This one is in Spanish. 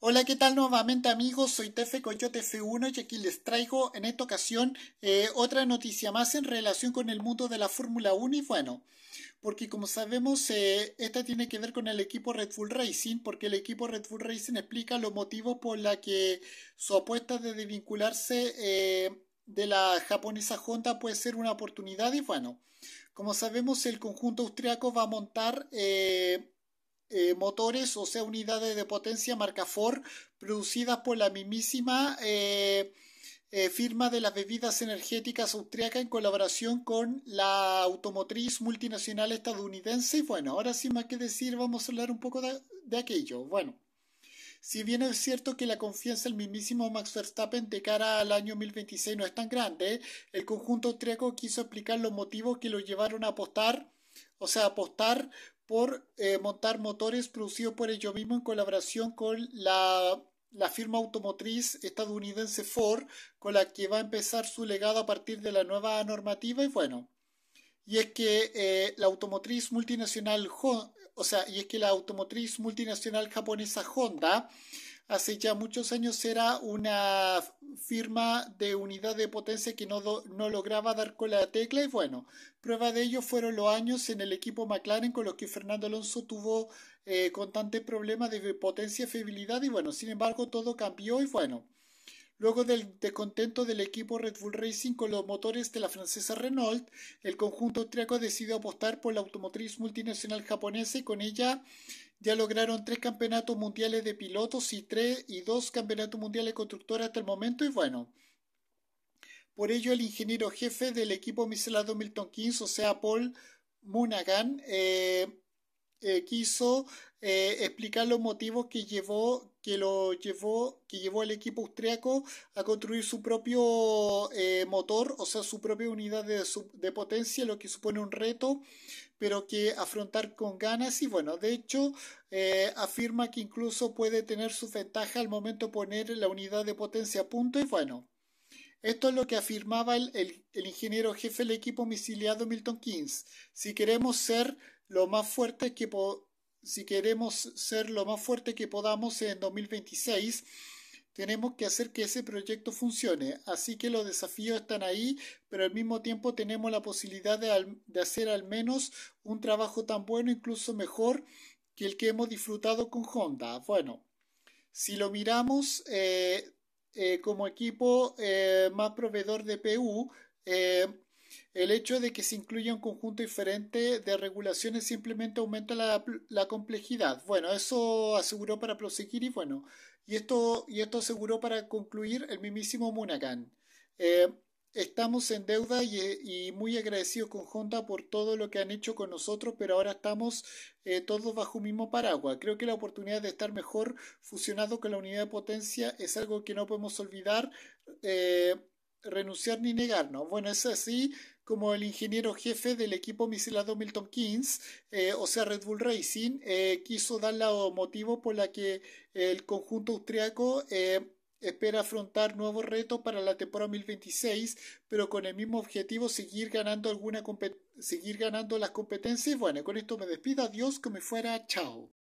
Hola, ¿qué tal nuevamente amigos? Soy Tefe con F1 y aquí les traigo en esta ocasión eh, otra noticia más en relación con el mundo de la Fórmula 1 y bueno, porque como sabemos eh, esta tiene que ver con el equipo Red Bull Racing, porque el equipo Red Bull Racing explica los motivos por la que su apuesta de desvincularse eh, de la japonesa Honda puede ser una oportunidad y bueno, como sabemos el conjunto austriaco va a montar... Eh, motores, o sea, unidades de potencia marca Ford, producidas por la mismísima eh, eh, firma de las bebidas energéticas austriaca en colaboración con la automotriz multinacional estadounidense. Y bueno, ahora sin más que decir, vamos a hablar un poco de, aquello. Bueno. Si bien es cierto que la confianza del mismísimo Max Verstappen de cara al año 2026 no es tan grande, el conjunto austriaco quiso explicar los motivos que lo llevaron a apostar o sea, apostar por eh, montar motores producidos por ellos mismos en colaboración con la, la, firma automotriz estadounidense Ford, con la que va a empezar su legado a partir de la nueva normativa. Y bueno, y es que eh, la automotriz multinacional, o sea, y es que la automotriz multinacional japonesa Honda hace ya muchos años era una firma de unidad de potencia que no, lograba dar con la tecla y bueno, prueba de ello fueron los años en el equipo McLaren con los que Fernando Alonso tuvo eh, constantes problemas de potencia y fiabilidad y bueno, sin embargo todo cambió y bueno. Luego del descontento del equipo Red Bull Racing con los motores de la francesa Renault, el conjunto austriaco decidió apostar por la automotriz multinacional japonesa y con ella ya lograron tres campeonatos mundiales de pilotos y tres y dos campeonatos mundiales de constructores hasta el momento y bueno. Por ello, el ingeniero jefe del equipo Miselado Milton Keynes, o sea, Paul Munagan, eh, eh, quiso eh, explicar los motivos que llevó que lo llevó que llevó al equipo austriaco a construir su propio eh, motor o sea su propia unidad de, potencia lo que supone un reto pero que afrontar con ganas y bueno de hecho afirma que incluso puede tener su ventaja al momento de poner la unidad de potencia a punto y bueno esto es lo que afirmaba el, ingeniero jefe del equipo misiliado Milton Kings si queremos ser lo más fuerte que si queremos ser lo más fuerte que podamos en 2026, tenemos que hacer que ese proyecto funcione. Así que los desafíos están ahí, pero al mismo tiempo tenemos la posibilidad de, hacer al menos un trabajo tan bueno, incluso mejor que el que hemos disfrutado con Honda. Bueno, si lo miramos eh, eh, como equipo eh, más proveedor de PU, el hecho de que se incluya un conjunto diferente de regulaciones simplemente aumenta la, complejidad. Bueno, eso aseguró para proseguir y bueno, y esto, y esto aseguró para concluir el mismísimo Munagan eh, estamos en deuda y, muy agradecidos con Honda por todo lo que han hecho con nosotros, pero ahora estamos eh, todos bajo un mismo paraguas. Creo que la oportunidad de estar mejor fusionado con la unidad de potencia es algo que no podemos olvidar, eh, renunciar ni negarnos. Bueno, es así como el ingeniero jefe del equipo misilado Milton Keynes, eh, o sea Red Bull Racing, eh, quiso dar la motivo por la que el conjunto austriaco eh, espera afrontar nuevos retos para la temporada 2026, pero con el mismo objetivo seguir ganando alguna seguir ganando las competencias. bueno, con esto me despido, adiós, que me fuera, chao.